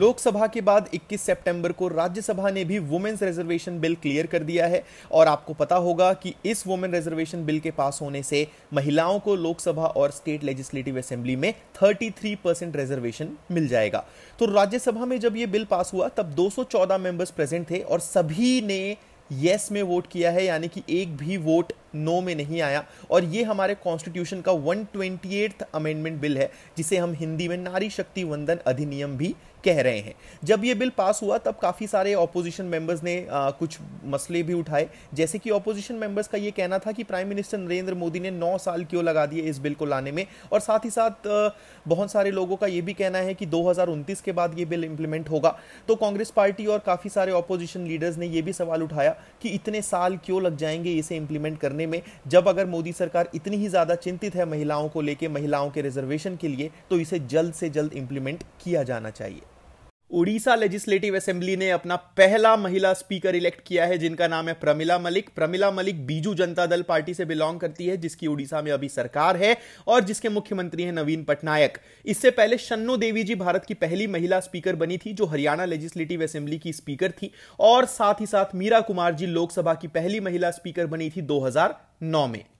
लोकसभा के बाद 21 सितंबर को राज्यसभा ने भी वुमेन्स रिजर्वेशन बिल क्लियर कर दिया है और आपको पता होगा कि इस वुमेन रिजर्वेशन बिल के पास होने से महिलाओं को लोकसभा और स्टेट लेजिस्लेटिव असेंबली में 33 परसेंट रिजर्वेशन मिल जाएगा तो राज्यसभा में जब ये बिल पास हुआ तब 214 मेंबर्स प्रेजेंट थे और सभी ने यस yes में वोट किया है यानी कि एक भी वोट नो में नहीं आया और ये हमारे कॉन्स्टिट्यूशन का वन ट्वेंटी अमेंडमेंट बिल है जिसे हम हिंदी में नारी शक्ति वंदन अधिनियम भी कह रहे हैं जब ये बिल पास हुआ तब काफ़ी सारे ऑपोजिशन मेंबर्स ने आ, कुछ मसले भी उठाए जैसे कि ऑपोजिशन मेंबर्स का ये कहना था कि प्राइम मिनिस्टर नरेंद्र मोदी ने नौ साल क्यों लगा दिए इस बिल को लाने में और साथ ही साथ बहुत सारे लोगों का ये भी कहना है कि दो के बाद ये बिल इम्प्लीमेंट होगा तो कांग्रेस पार्टी और काफ़ी सारे ऑपोजिशन लीडर्स ने यह भी सवाल उठाया कि इतने साल क्यों लग जाएंगे इसे इम्प्लीमेंट करने करने में जब अगर मोदी सरकार इतनी ही ज़्यादा चिंतित है महिलाओं को लेकर महिलाओं के रिजर्वेशन के लिए तो इसे जल्द से जल्द इंप्लीमेंट किया जाना चाहिए उड़ीसा लेजिस्लेटिव असेंबली ने अपना पहला महिला स्पीकर इलेक्ट किया है जिनका नाम है प्रमिला मलिक प्रमिला मलिक बीजू जनता दल पार्टी से बिलोंग करती है जिसकी उड़ीसा में अभी सरकार है और जिसके मुख्यमंत्री हैं नवीन पटनायक इससे पहले शन्नो देवी जी भारत की पहली महिला स्पीकर बनी थी जो हरियाणा लेजिस्लेटिव असेंबली की स्पीकर थी और साथ ही साथ मीरा कुमार जी लोकसभा की पहली महिला स्पीकर बनी थी दो में